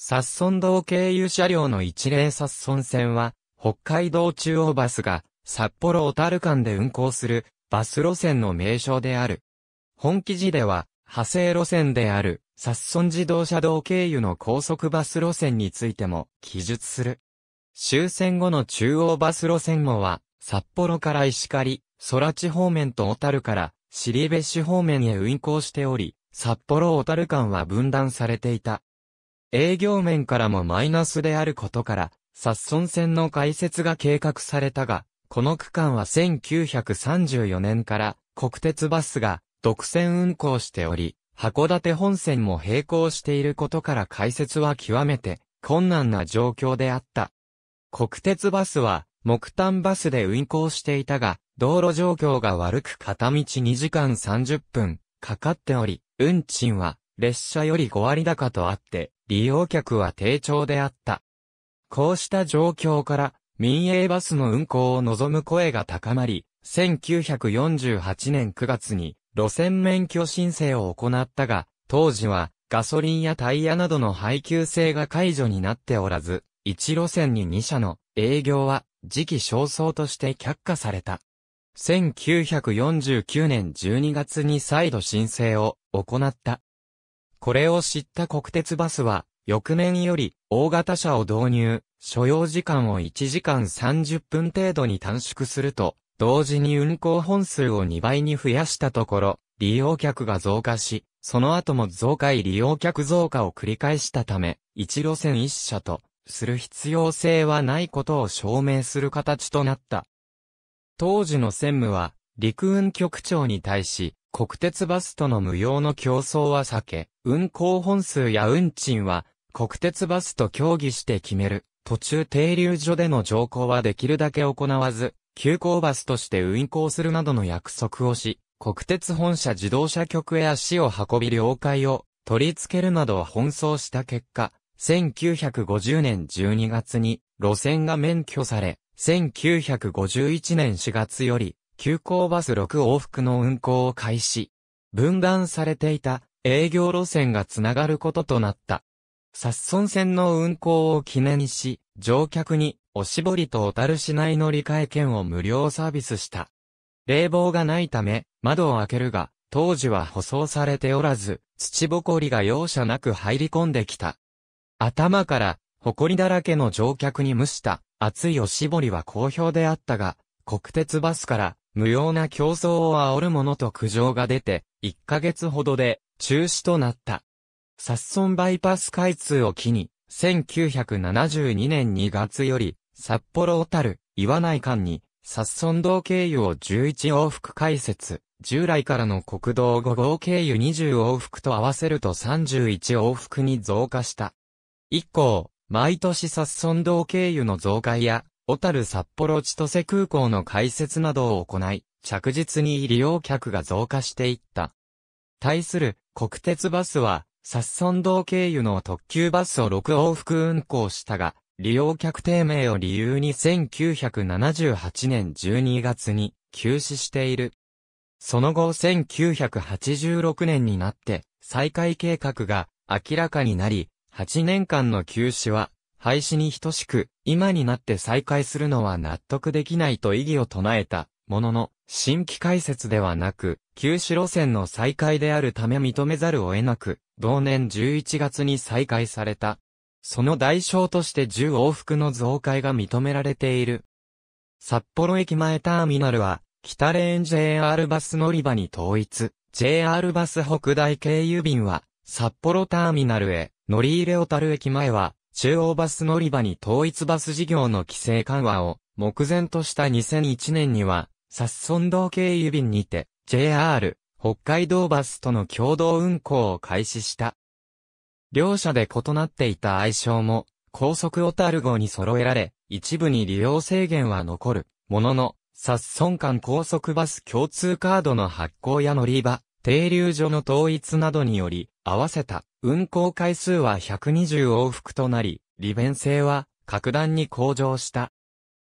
サッソン道経由車両の一例サッソン線は、北海道中央バスが札幌小樽間で運行するバス路線の名称である。本記事では、派生路線である、サッソン自動車道経由の高速バス路線についても記述する。終戦後の中央バス路線もは、札幌から石狩、空地方面と小樽から、尻部市方面へ運行しており、札幌小樽間は分断されていた。営業面からもマイナスであることから、札村線の開設が計画されたが、この区間は1934年から国鉄バスが独占運行しており、函館本線も並行していることから開設は極めて困難な状況であった。国鉄バスは木炭バスで運行していたが、道路状況が悪く片道2時間30分かかっており、運賃は列車より5割高とあって、利用客は低調であった。こうした状況から、民営バスの運行を望む声が高まり、1948年9月に路線免許申請を行ったが、当時はガソリンやタイヤなどの配給制が解除になっておらず、1路線に2社の営業は時期尚早として却下された。1949年12月に再度申請を行った。これを知った国鉄バスは、翌年より大型車を導入、所要時間を1時間30分程度に短縮すると、同時に運行本数を2倍に増やしたところ、利用客が増加し、その後も増い利用客増加を繰り返したため、一路線一社とする必要性はないことを証明する形となった。当時の専務は、陸運局長に対し、国鉄バスとの無用の競争は避け、運行本数や運賃は国鉄バスと協議して決める。途中停留所での乗降はできるだけ行わず、急行バスとして運行するなどの約束をし、国鉄本社自動車局へ足を運び了解を取り付けるなどを奔走した結果、1950年12月に路線が免許され、1951年4月より急行バス6往復の運行を開始。分断されていた営業路線がつながることとなった。殺村線の運行を記念し、乗客におしぼりと小樽市内乗り換え券を無料サービスした。冷房がないため、窓を開けるが、当時は舗装されておらず、土ぼこりが容赦なく入り込んできた。頭から、埃だらけの乗客に蒸した、熱いおしぼりは好評であったが、国鉄バスから無用な競争を煽る者と苦情が出て、1ヶ月ほどで中止となった。サッソンバイパス開通を機に、1972年2月より、札幌小樽、岩内間に、サッソン道経由を11往復開設、従来からの国道5号経由20往復と合わせると31往復に増加した。以降、毎年サッソン道経由の増改や、小樽札幌千歳空港の開設などを行い、着実に利用客が増加していった。対する国鉄バスは、サッソン道経由の特急バスを6往復運行したが、利用客低迷を理由に1978年12月に休止している。その後1986年になって再開計画が明らかになり、8年間の休止は廃止に等しく、今になって再開するのは納得できないと異議を唱えた、ものの、新規開設ではなく、旧市路線の再開であるため認めざるを得なく、同年11月に再開された。その代償として10往復の増改が認められている。札幌駅前ターミナルは、北レーン JR バス乗り場に統一、JR バス北大経由便は、札幌ターミナルへ、乗り入れ小樽駅前は、中央バス乗り場に統一バス事業の規制緩和を目前とした2001年には、サスソン道経由便にて JR 北海道バスとの共同運行を開始した。両社で異なっていた愛称も高速オタル号に揃えられ、一部に利用制限は残るものの、サッソン間高速バス共通カードの発行や乗り場、停留所の統一などにより、合わせた運行回数は120往復となり、利便性は格段に向上した。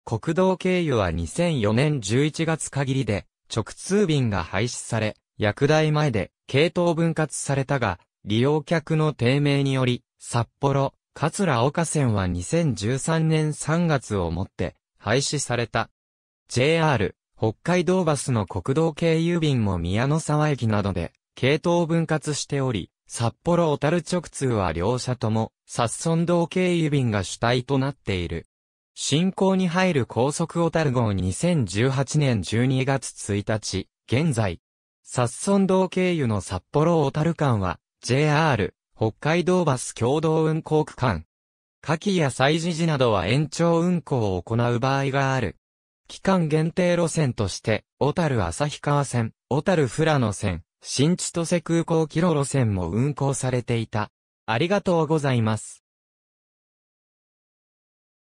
国道経由は2004年11月限りで直通便が廃止され、薬台前で系統分割されたが、利用客の低迷により、札幌、桂岡線は2013年3月をもって廃止された。JR 北海道バスの国道経由便も宮の沢駅などで、系統を分割しており、札幌小樽直通は両社とも、札村道経由便が主体となっている。進行に入る高速小樽号2018年12月1日、現在、札村道経由の札幌小樽間は、JR、北海道バス共同運行区間。夏季や祭事時などは延長運行を行う場合がある。期間限定路線として、小樽旭川線、小樽富良野線、新千歳空港キロ路線も運行されていた。ありがとうございます。